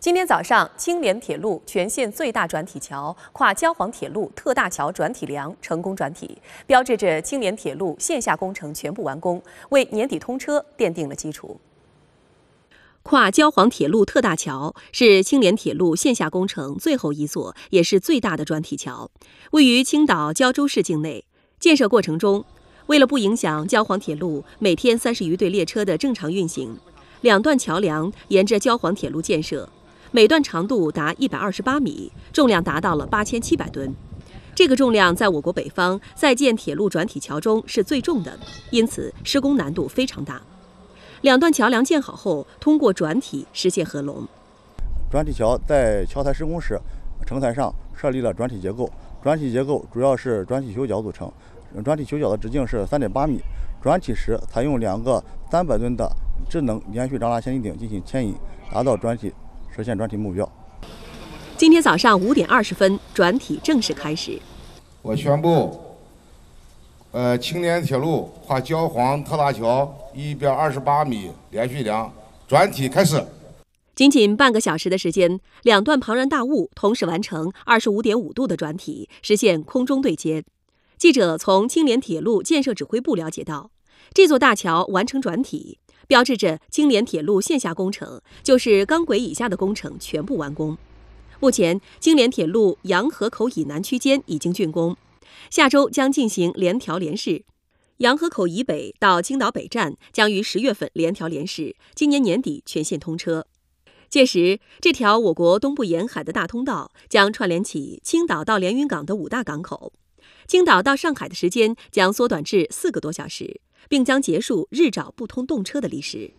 今天早上，青连铁路全线最大转体桥——跨胶黄铁路特大桥转体梁成功转体，标志着青连铁路线下工程全部完工，为年底通车奠定了基础。跨胶黄铁路特大桥是青连铁路线下工程最后一座，也是最大的转体桥，位于青岛胶州市境内。建设过程中，为了不影响胶黄铁路每天三十余对列车的正常运行，两段桥梁沿着胶黄铁路建设。每段长度达一百二十八米，重量达到了八千七百吨。这个重量在我国北方在建铁路转体桥中是最重的，因此施工难度非常大。两段桥梁建好后，通过转体实现合龙。转体桥在桥台施工时，承台上设立了转体结构。转体结构主要是转体球脚组成。转体球脚的直径是三点八米。转体时采用两个三百吨的智能连续张拉千斤顶进行牵引，达到转体。实现转体目标。今天早上五点二十分，转体正式开始。我宣布，呃，青连铁路跨焦黄特大桥一百二十八米连续梁转体开始。仅仅半个小时的时间，两段庞然大物同时完成二十五点五度的转体，实现空中对接。记者从青连铁路建设指挥部了解到，这座大桥完成转体。标志着京连铁路线下工程，就是钢轨以下的工程全部完工。目前，京连铁路洋河口以南区间已经竣工，下周将进行联调联试。洋河口以北到青岛北站将于十月份联调联试，今年年底全线通车。届时，这条我国东部沿海的大通道将串联起青岛到连云港的五大港口。青岛到上海的时间将缩短至四个多小时，并将结束日照不通动车的历史。